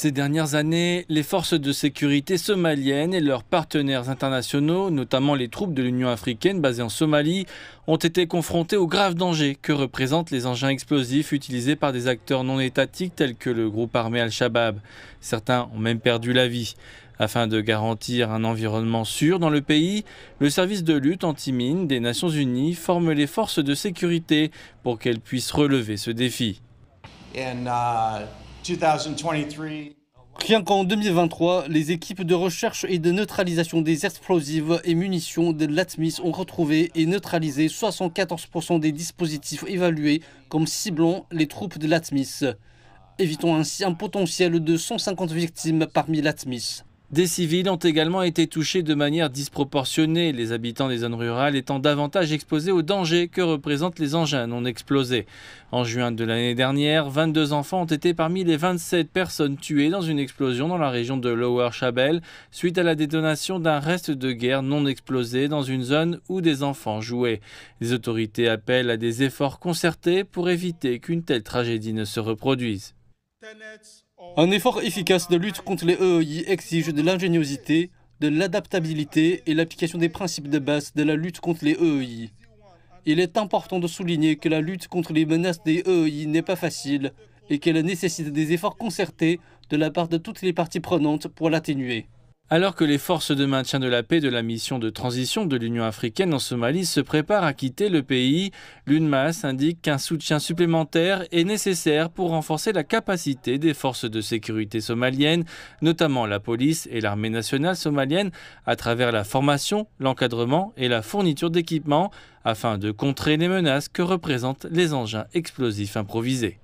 Ces dernières années, les forces de sécurité somaliennes et leurs partenaires internationaux, notamment les troupes de l'Union africaine basées en Somalie, ont été confrontés aux graves dangers que représentent les engins explosifs utilisés par des acteurs non étatiques tels que le groupe armé Al-Shabaab. Certains ont même perdu la vie. Afin de garantir un environnement sûr dans le pays, le service de lutte anti-mine des Nations Unies forme les forces de sécurité pour qu'elles puissent relever ce défi. Uh, Rien qu'en 2023, les équipes de recherche et de neutralisation des explosives et munitions de l'ATMIS ont retrouvé et neutralisé 74% des dispositifs évalués comme ciblant les troupes de l'ATMIS, évitant ainsi un potentiel de 150 victimes parmi l'ATMIS. Des civils ont également été touchés de manière disproportionnée, les habitants des zones rurales étant davantage exposés aux dangers que représentent les engins non explosés. En juin de l'année dernière, 22 enfants ont été parmi les 27 personnes tuées dans une explosion dans la région de Lower Chabel, suite à la détonation d'un reste de guerre non explosé dans une zone où des enfants jouaient. Les autorités appellent à des efforts concertés pour éviter qu'une telle tragédie ne se reproduise. Un effort efficace de lutte contre les EEI exige de l'ingéniosité, de l'adaptabilité et l'application des principes de base de la lutte contre les EEI. Il est important de souligner que la lutte contre les menaces des EEI n'est pas facile et qu'elle nécessite des efforts concertés de la part de toutes les parties prenantes pour l'atténuer. Alors que les forces de maintien de la paix de la mission de transition de l'Union africaine en Somalie se préparent à quitter le pays, l'UNMAS indique qu'un soutien supplémentaire est nécessaire pour renforcer la capacité des forces de sécurité somaliennes, notamment la police et l'armée nationale somalienne, à travers la formation, l'encadrement et la fourniture d'équipements, afin de contrer les menaces que représentent les engins explosifs improvisés.